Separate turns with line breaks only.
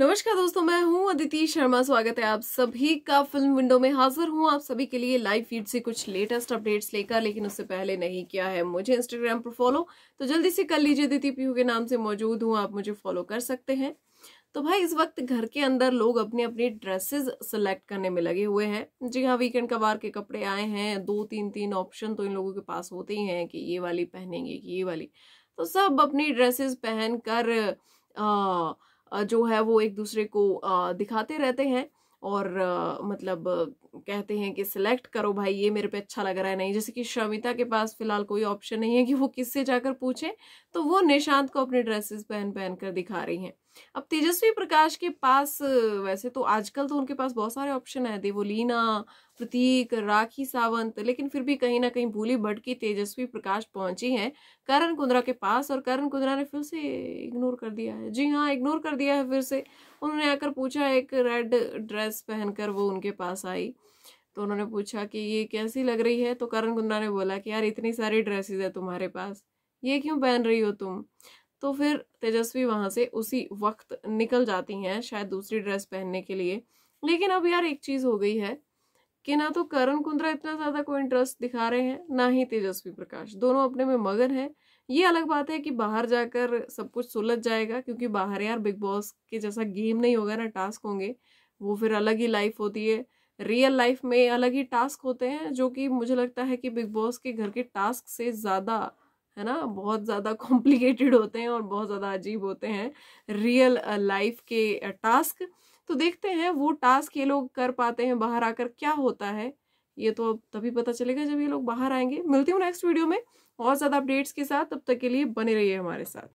नमस्कार दोस्तों मैं हूं अदिति शर्मा स्वागत है आप सभी का फिल्म विंडो में हाजिर हूं आप सभी के लिए लाइव फीड से कुछ लेटेस्ट अपडेट्स लेकर लेकिन उससे पहले नहीं किया है मुझे इंस्टाग्राम पर फॉलो तो जल्दी से कर लीजिए अदिति पीहू के नाम से मौजूद हूं आप मुझे फॉलो कर सकते हैं तो भाई इस वक्त घर के अंदर लोग अपने अपने ड्रेसेस सेलेक्ट करने में लगे हुए हैं जी हाँ वीकेंड कबार के कपड़े आए हैं दो तीन तीन ऑप्शन तो इन लोगों के पास होते ही हैं कि ये वाली पहनेंगे कि ये वाली तो सब अपनी ड्रेसेस पहन कर आ, जो है वो एक दूसरे को दिखाते रहते हैं और मतलब कहते हैं कि सिलेक्ट करो भाई ये मेरे पे अच्छा लग रहा है नहीं जैसे कि शमिता के पास फिलहाल कोई ऑप्शन नहीं है कि वो किससे जाकर पूछे तो वो निशांत को अपने ड्रेसेस पहन पहन कर दिखा रही हैं अब तेजस्वी प्रकाश के पास वैसे तो आजकल तो उनके पास बहुत सारे ऑप्शन है देवोलीना प्रतीक राखी सावंत लेकिन फिर भी कहीं ना कहीं भूली भटकी तेजस्वी प्रकाश पहुंची है करण कुंद्रा के पास और करण कुंद्रा ने फिर से इग्नोर कर दिया है जी हाँ इग्नोर कर दिया है फिर से उन्होंने आकर पूछा एक रेड ड्रेस पहनकर वो उनके पास आई तो उन्होंने पूछा कि ये कैसी लग रही है तो करण कुंद्रा ने बोला कि यार इतनी सारी ड्रेसेज है तुम्हारे पास ये क्यों पहन रही हो तुम तो फिर तेजस्वी वहाँ से उसी वक्त निकल जाती हैं शायद दूसरी ड्रेस पहनने के लिए लेकिन अब यार एक चीज़ हो गई है कि ना तो करण कुंद्रा इतना ज़्यादा कोई इंटरेस्ट दिखा रहे हैं ना ही तेजस्वी प्रकाश दोनों अपने में मगन हैं ये अलग बात है कि बाहर जाकर सब कुछ सुलझ जाएगा क्योंकि बाहर यार बिग बॉस के जैसा गेम नहीं होगा ना टास्क होंगे वो फिर अलग ही लाइफ होती है रियल लाइफ में अलग ही टास्क होते हैं जो कि मुझे लगता है कि बिग बॉस के घर के टास्क से ज़्यादा है ना बहुत ज़्यादा कॉम्प्लिकेटेड होते हैं और बहुत ज़्यादा अजीब होते हैं रियल लाइफ के टास्क तो देखते हैं वो टास्क ये लोग कर पाते हैं बाहर आकर क्या होता है ये तो तभी पता चलेगा जब ये लोग बाहर आएंगे मिलती हूँ नेक्स्ट वीडियो में और ज़्यादा अपडेट्स के साथ तब तक के लिए बने रहिए हमारे साथ